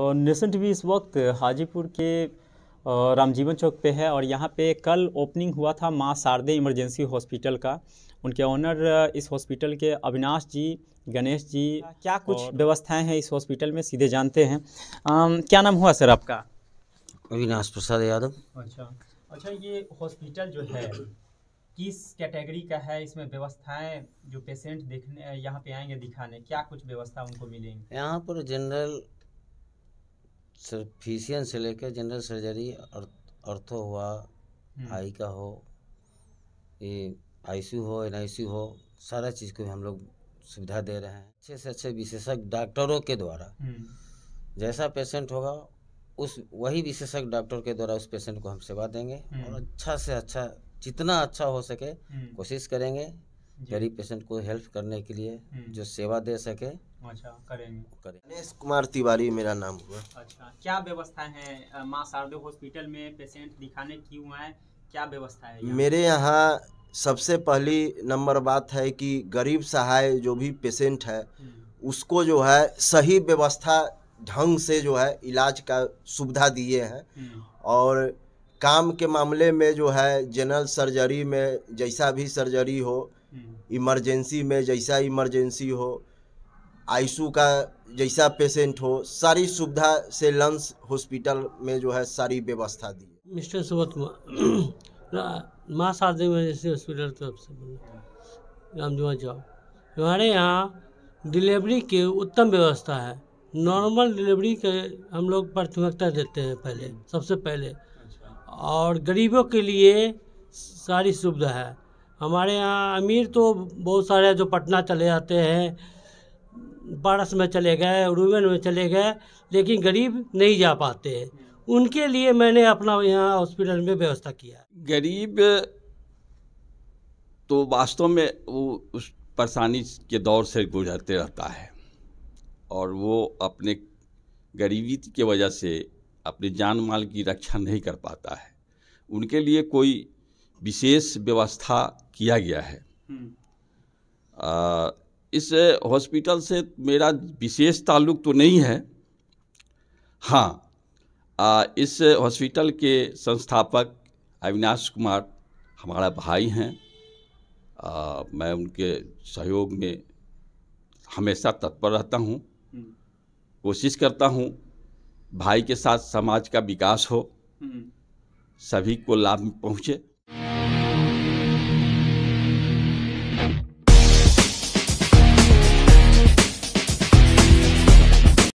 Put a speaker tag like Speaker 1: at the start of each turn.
Speaker 1: Nation तो TV इस वक्त हाजीपुर के रामजीवन चौक पे है और यहाँ पे कल ओपनिंग हुआ था माँ शारदे इमरजेंसी हॉस्पिटल का उनके ओनर इस हॉस्पिटल के अविनाश जी गणेश जी हाँ, क्या कुछ व्यवस्थाएं हैं इस हॉस्पिटल में सीधे जानते हैं आ, क्या नाम हुआ सर आपका अविनाश प्रसाद यादव अच्छा अच्छा ये हॉस्पिटल जो है किस कैटेगरी का है इसमें व्यवस्थाएं जो पेशेंट देखने यहाँ पे आएंगे दिखाने क्या कुछ व्यवस्था उनको मिलेंगी
Speaker 2: यहाँ पर जनरल फिशियन से लेकर जनरल सर्जरी अर्थो हुआ हम्म। आई का हो ये आईसीयू हो एन हो सारा चीज़ को हम लोग सुविधा दे रहे हैं अच्छे से अच्छे विशेषज्ञ डॉक्टरों के द्वारा
Speaker 3: हम्म।
Speaker 2: जैसा पेशेंट होगा उस वही विशेषज्ञ डॉक्टर के द्वारा उस पेशेंट को हम सेवा देंगे हम्म। और अच्छा से अच्छा जितना अच्छा हो सके कोशिश करेंगे गरीब पेशेंट को हेल्प करने के लिए हम्म। जो सेवा दे सके
Speaker 1: अच्छा करेंगे गणेश कुमार
Speaker 2: तिवारी मेरा नाम
Speaker 1: हुआ अच्छा क्या व्यवस्था है माँ शारदे हॉस्पिटल में पेशेंट दिखाने क्यों आए क्या व्यवस्था है मेरे यहाँ
Speaker 4: सबसे पहली नंबर बात है कि गरीब सहाय जो भी पेशेंट है हम्म। उसको जो है सही व्यवस्था ढंग से जो है इलाज का सुविधा दिए हैं हम्म। और काम के मामले में जो है जनरल सर्जरी में जैसा भी सर्जरी हो इमरजेंसी में जैसा इमरजेंसी हो आई का जैसा पेशेंट हो सारी सुविधा से लंस हॉस्पिटल में जो है सारी व्यवस्था दी
Speaker 3: मिस्टर सुबोध कुमार माँ शादी इमरजेंसी हॉस्पिटल तरफ से रामजुआ चौक हमारे यहाँ डिलीवरी की उत्तम व्यवस्था है नॉर्मल डिलीवरी के हम लोग प्राथमिकता देते हैं पहले सबसे पहले और गरीबों के लिए सारी सुविधा है हमारे यहाँ अमीर तो बहुत सारे जो पटना चले जाते हैं बारस में चले गए रूवेन में चले गए लेकिन गरीब नहीं जा पाते हैं उनके लिए मैंने अपना यहाँ हॉस्पिटल में व्यवस्था किया
Speaker 5: गरीब तो वास्तव में वो उस परेशानी के दौर से गुजरते रहता है और वो अपने गरीबी की वजह से अपने जान माल की रक्षा नहीं कर पाता है उनके लिए कोई विशेष व्यवस्था किया गया है हम्म। आ, इस हॉस्पिटल से मेरा विशेष ताल्लुक तो नहीं है हाँ आ, इस हॉस्पिटल के संस्थापक अविनाश कुमार हमारा भाई हैं मैं उनके सहयोग में हमेशा तत्पर रहता हूँ हम्म। कोशिश करता हूँ भाई के साथ समाज का विकास हो हम्म। सभी को लाभ पहुँचे